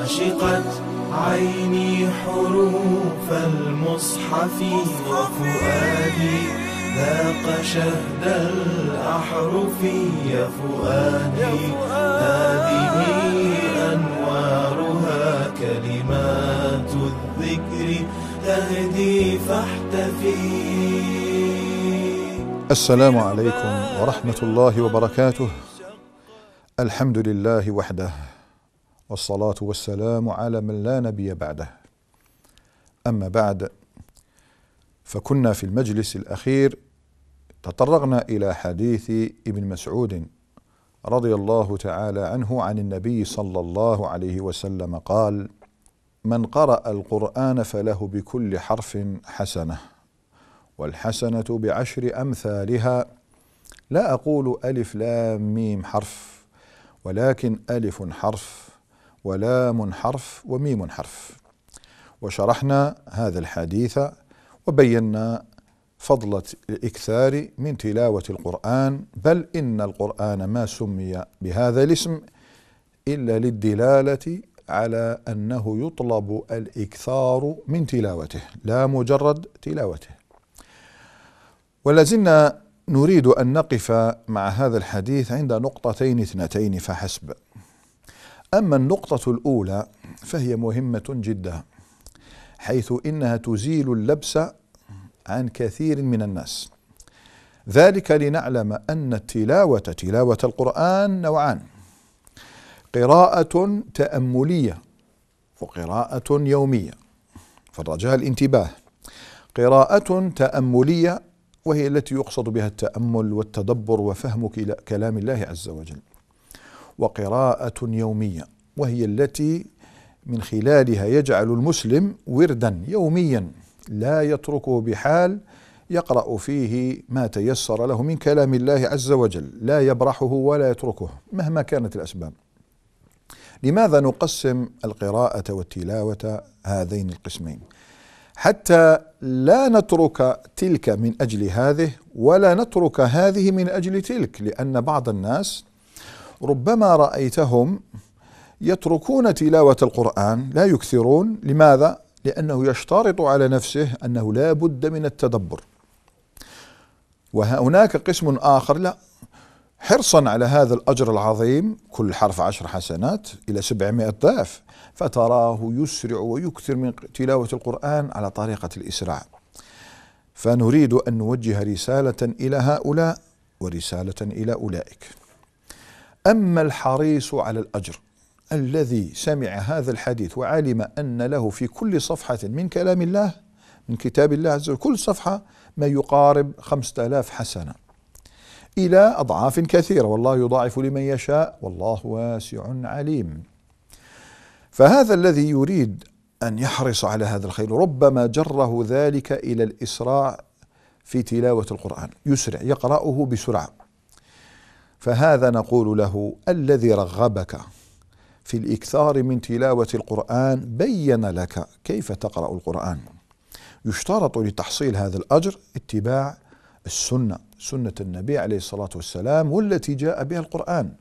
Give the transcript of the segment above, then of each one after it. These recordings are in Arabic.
عشقت عيني حروف المصحف وفؤادي ذاق شهد الأحرف يا فؤادي هذه أنوارها كلمات الذكر تهدي فاحتفي السلام عليكم ورحمة الله وبركاته الحمد لله وحده والصلاة والسلام على من لا نبي بعده أما بعد فكنا في المجلس الأخير تطرقنا إلى حديث ابن مسعود رضي الله تعالى عنه عن النبي صلى الله عليه وسلم قال من قرأ القرآن فله بكل حرف حسنة والحسنة بعشر أمثالها لا أقول ألف لام ميم حرف ولكن ألف حرف ولام حرف وميم حرف وشرحنا هذا الحديث وبينا فضل الاكثار من تلاوه القران بل ان القران ما سمي بهذا الاسم الا للدلاله على انه يطلب الاكثار من تلاوته لا مجرد تلاوته ولازلنا نريد ان نقف مع هذا الحديث عند نقطتين اثنتين فحسب أما النقطة الأولى فهي مهمة جدا حيث إنها تزيل اللبس عن كثير من الناس ذلك لنعلم أن التلاوة تلاوة القرآن نوعان قراءة تأملية وقراءة يومية فالرجاء الانتباه قراءة تأملية وهي التي يقصد بها التأمل والتدبر وفهم كلام الله عز وجل وقراءة يومية وهي التي من خلالها يجعل المسلم وردا يوميا لا يتركه بحال يقرأ فيه ما تيسر له من كلام الله عز وجل لا يبرحه ولا يتركه مهما كانت الأسباب لماذا نقسم القراءة والتلاوة هذين القسمين حتى لا نترك تلك من أجل هذه ولا نترك هذه من أجل تلك لأن بعض الناس ربما رأيتهم يتركون تلاوة القرآن لا يكثرون لماذا؟ لأنه يشترط على نفسه أنه لا بد من التدبر وهناك قسم آخر لا حرصا على هذا الأجر العظيم كل حرف عشر حسنات إلى سبعمائة ضعف فتراه يسرع ويكثر من تلاوة القرآن على طريقة الإسراع فنريد أن نوجه رسالة إلى هؤلاء ورسالة إلى أولئك أما الحريص على الأجر الذي سمع هذا الحديث وعلم أن له في كل صفحة من كلام الله من كتاب الله عز وجل كل صفحة ما يقارب خمسة آلاف حسنة إلى أضعاف كثيرة والله يضاعف لمن يشاء والله واسع عليم فهذا الذي يريد أن يحرص على هذا الخير ربما جره ذلك إلى الإسراع في تلاوة القرآن يسرع يقرأه بسرعة فهذا نقول له الذي رغبك في الاكثار من تلاوه القران بين لك كيف تقرا القران يشترط لتحصيل هذا الاجر اتباع السنه سنه النبي عليه الصلاه والسلام والتي جاء بها القران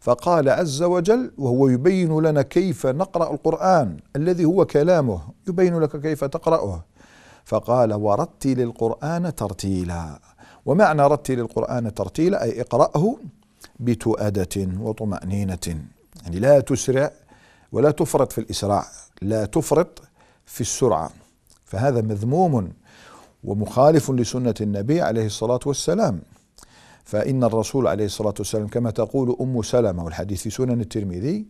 فقال عز وجل وهو يبين لنا كيف نقرا القران الذي هو كلامه يبين لك كيف تقراه فقال ورتل القران ترتيلا ومعنى رتل القران ترتيلا اي اقراه بتؤدة وطمأنينة يعني لا تسرع ولا تفرط في الإسراع لا تفرط في السرعة فهذا مذموم ومخالف لسنة النبي عليه الصلاة والسلام فإن الرسول عليه الصلاة والسلام كما تقول أم سلمة والحديث في سنن الترمذي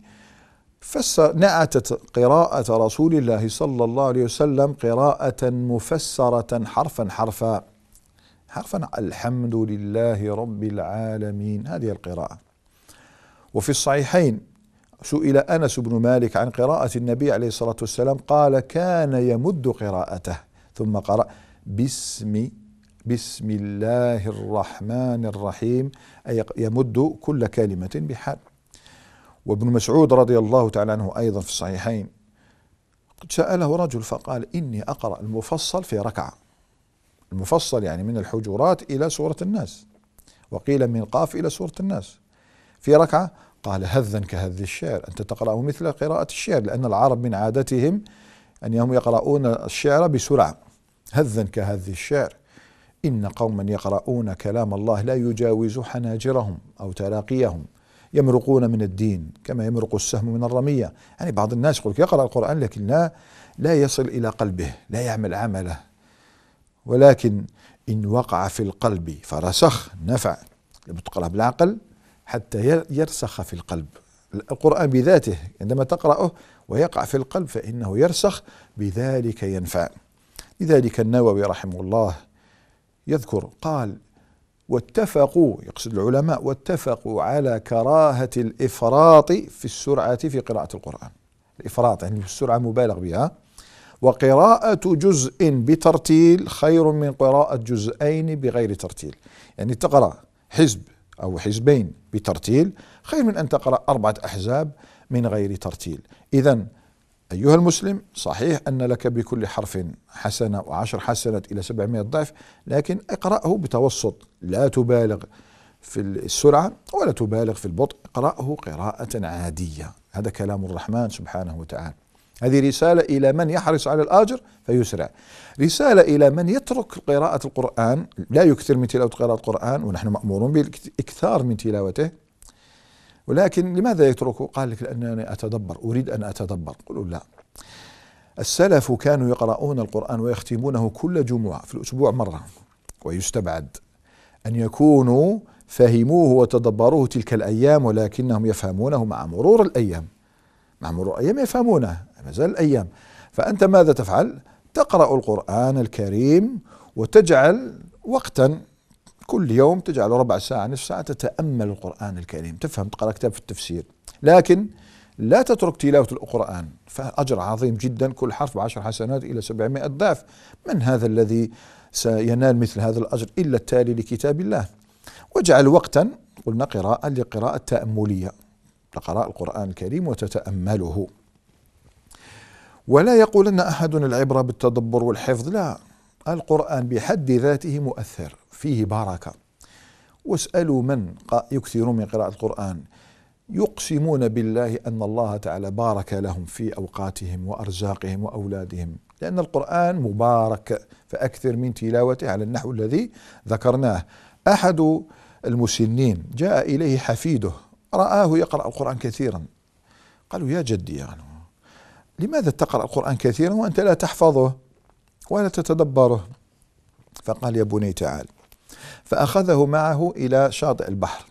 فنأتت قراءة رسول الله صلى الله عليه وسلم قراءة مفسرة حرفا حرفا حرفا الحمد لله رب العالمين هذه القراءة وفي الصحيحين سئل أنس بن مالك عن قراءة النبي عليه الصلاة والسلام قال كان يمد قراءته ثم قرأ باسم بسم الله الرحمن الرحيم أي يمد كل كلمة بحال وابن مسعود رضي الله تعالى عنه أيضا في الصحيحين سأله رجل فقال إني أقرأ المفصل في ركعة المفصل يعني من الحجرات إلى سورة الناس وقيل من قاف إلى سورة الناس في ركعة قال هذا كهذ الشعر أنت تقرأه مثل قراءة الشعر لأن العرب من عادتهم أنهم يقرؤون الشعر بسرعة هذا كهذ الشعر إن قوما يقرؤون كلام الله لا يجاوز حناجرهم أو تراقيهم يمرقون من الدين كما يمرق السهم من الرمية يعني بعض الناس يقول يقرأ القرآن لكن لا لا يصل إلى قلبه لا يعمل عمله ولكن إن وقع في القلب فرسخ نفع لما تقرأ بالعقل حتى يرسخ في القلب القرآن بذاته عندما تقرأه ويقع في القلب فإنه يرسخ بذلك ينفع لذلك النووي رحمه الله يذكر قال واتفقوا يقصد العلماء واتفقوا على كراهة الإفراط في السرعة في قراءة القرآن الإفراط يعني السرعة مبالغ بها وقراءة جزء بترتيل خير من قراءة جزئين بغير ترتيل يعني تقرأ حزب أو حزبين بترتيل خير من أن تقرأ أربعة أحزاب من غير ترتيل إذا أيها المسلم صحيح أن لك بكل حرف حسنة وعشر حسنات إلى سبعمائة ضعف لكن اقرأه بتوسط لا تبالغ في السرعة ولا تبالغ في البطء اقرأه قراءة عادية هذا كلام الرحمن سبحانه وتعالى هذه رسالة إلى من يحرص على الأجر فيسرع رسالة إلى من يترك قراءة القرآن لا يكثر من تلاوة قراءة القرآن ونحن مأمورون بالإكثار من تلاوته ولكن لماذا يتركه قال لك لأنني أتدبر أريد أن أتدبر قلوا لا السلف كانوا يقرؤون القرآن ويختمونه كل جمعة في الأسبوع مرة ويستبعد أن يكونوا فهموه وتدبروه تلك الأيام ولكنهم يفهمونه مع مرور الأيام مع نعم، مرور أيام يفهمونه ما زال الأيام فأنت ماذا تفعل؟ تقرأ القرآن الكريم وتجعل وقتا كل يوم تجعل ربع ساعة نصف ساعة تتأمل القرآن الكريم تفهم تقرأ كتاب في التفسير لكن لا تترك تلاوة القرآن فأجر عظيم جدا كل حرف بعشر حسنات إلى سبعمائة ضعف من هذا الذي سينال مثل هذا الأجر إلا التالي لكتاب الله واجعل وقتا قلنا قراءة لقراءة تأملية تقرأ القرآن الكريم وتتأمله ولا يقولن أحد العبرة بالتدبر والحفظ لا القرآن بحد ذاته مؤثر فيه بركة واسألوا من يكثر من قراءة القرآن يقسمون بالله أن الله تعالى بارك لهم في أوقاتهم وأرزاقهم وأولادهم لأن القرآن مبارك فأكثر من تلاوته على النحو الذي ذكرناه أحد المسنين جاء إليه حفيده رآه يقرأ القرآن كثيرا قالوا يا جدي يعني لماذا تقرأ القرآن كثيرا وأنت لا تحفظه ولا تتدبره فقال يا بني تعال فأخذه معه إلى شاطئ البحر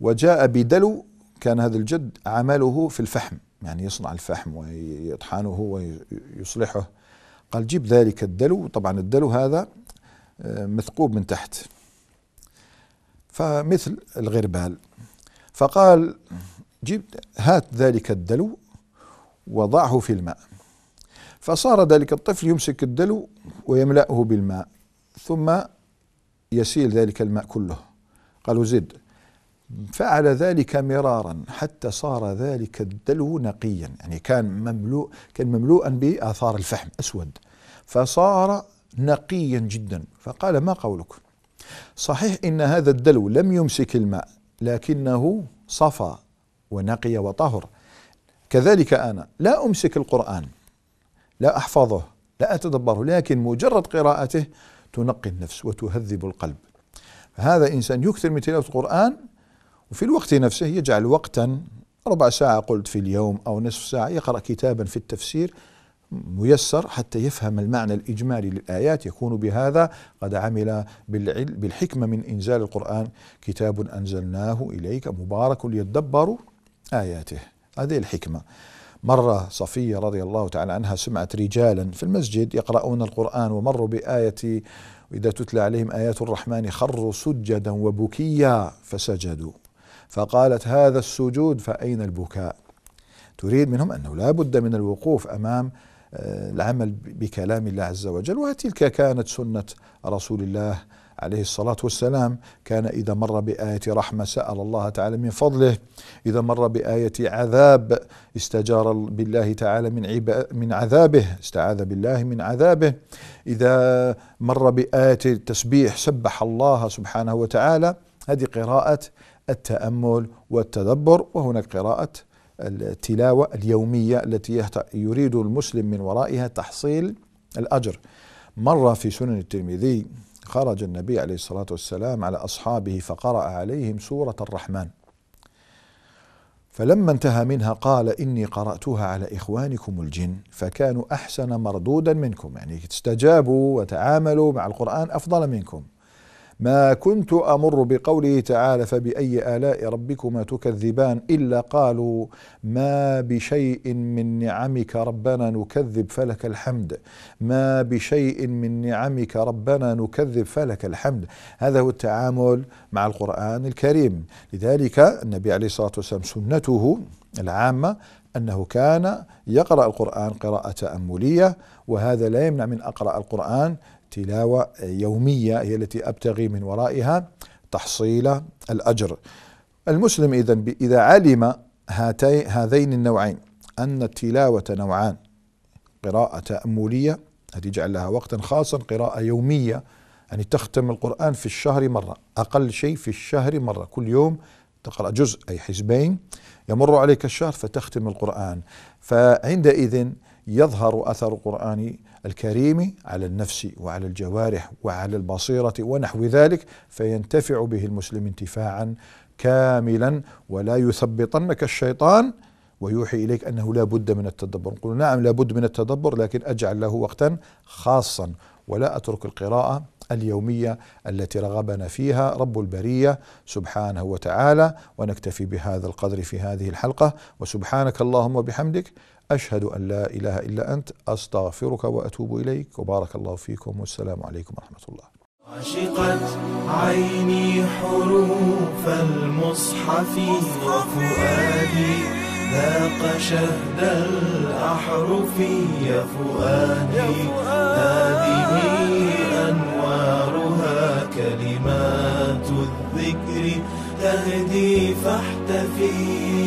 وجاء بدلو كان هذا الجد عمله في الفحم يعني يصنع الفحم ويطحنه ويصلحه قال جيب ذلك الدلو طبعا الدلو هذا آه، مثقوب من تحت فمثل الغربال فقال جب هات ذلك الدلو وضعه في الماء فصار ذلك الطفل يمسك الدلو ويملأه بالماء ثم يسيل ذلك الماء كله قالوا زد فعل ذلك مرارا حتى صار ذلك الدلو نقيا يعني كان مملوء كان مملوءا بآثار الفحم أسود فصار نقيا جدا فقال ما قولك صحيح إن هذا الدلو لم يمسك الماء لكنه صفى ونقي وطهر كذلك أنا لا أمسك القرآن لا أحفظه لا أتدبره لكن مجرد قراءته تنقي النفس وتهذب القلب هذا إنسان يكثر من تلاوة القرآن وفي الوقت نفسه يجعل وقتا ربع ساعة قلت في اليوم أو نصف ساعة يقرأ كتابا في التفسير ميسر حتى يفهم المعنى الإجمالي للآيات يكون بهذا قد عمل بالحكمة من إنزال القرآن كتاب أنزلناه إليك مبارك ليدبروا آياته هذه الحكمة مرة صفية رضي الله تعالى عنها سمعت رجالا في المسجد يقرؤون القرآن ومروا بآية وإذا تتلى عليهم آيات الرحمن خروا سجدا وبكيا فسجدوا فقالت هذا السجود فأين البكاء تريد منهم أنه لا بد من الوقوف أمام آه، العمل بكلام الله عز وجل وتلك كانت سنة رسول الله عليه الصلاة والسلام كان إذا مر بآية رحمة سأل الله تعالى من فضله إذا مر بآية عذاب استجار بالله تعالى من, عب... من عذابه استعاذ بالله من عذابه إذا مر بآية تسبيح سبح الله سبحانه وتعالى هذه قراءة التأمل والتدبر وهناك قراءة التلاوة اليومية التي يريد المسلم من ورائها تحصيل الأجر مرة في سنن الترمذي خرج النبي عليه الصلاة والسلام على أصحابه فقرأ عليهم سورة الرحمن فلما انتهى منها قال إني قرأتها على إخوانكم الجن فكانوا أحسن مردودا منكم يعني استجابوا وتعاملوا مع القرآن أفضل منكم ما كنت امر بقوله تعالى فباي الاء ربكما تكذبان الا قالوا ما بشيء من نعمك ربنا نكذب فلك الحمد ما بشيء من نعمك ربنا نكذب فلك الحمد هذا هو التعامل مع القران الكريم لذلك النبي عليه الصلاه والسلام سنته العامه أنه كان يقرأ القرآن قراءة تأملية وهذا لا يمنع من أقرأ القرآن تلاوة يومية هي التي أبتغي من ورائها تحصيل الأجر المسلم إذا إذا علم هاتين هذين النوعين أن التلاوة نوعان قراءة تأملية جعل لها وقتا خاصا قراءة يومية يعني تختم القرآن في الشهر مرة أقل شيء في الشهر مرة كل يوم تقرأ جزء أي حزبين يمر عليك الشهر فتختم القرآن فعندئذ يظهر اثر القران الكريم على النفس وعلى الجوارح وعلى البصيره ونحو ذلك فينتفع به المسلم انتفاعا كاملا ولا يثبطنك الشيطان ويوحي إليك أنه لا بد من التدبر نقول نعم لا بد من التدبر لكن أجعل له وقتا خاصا ولا أترك القراءة اليومية التي رغبنا فيها رب البرية سبحانه وتعالى ونكتفي بهذا القدر في هذه الحلقة وسبحانك اللهم وبحمدك أشهد أن لا إله إلا أنت أستغفرك وأتوب إليك وبارك الله فيكم والسلام عليكم ورحمة الله عشقت عيني حروف المصحف وفؤادي ذاق شهد الأحرف يا فؤادي تهدي فاحتفي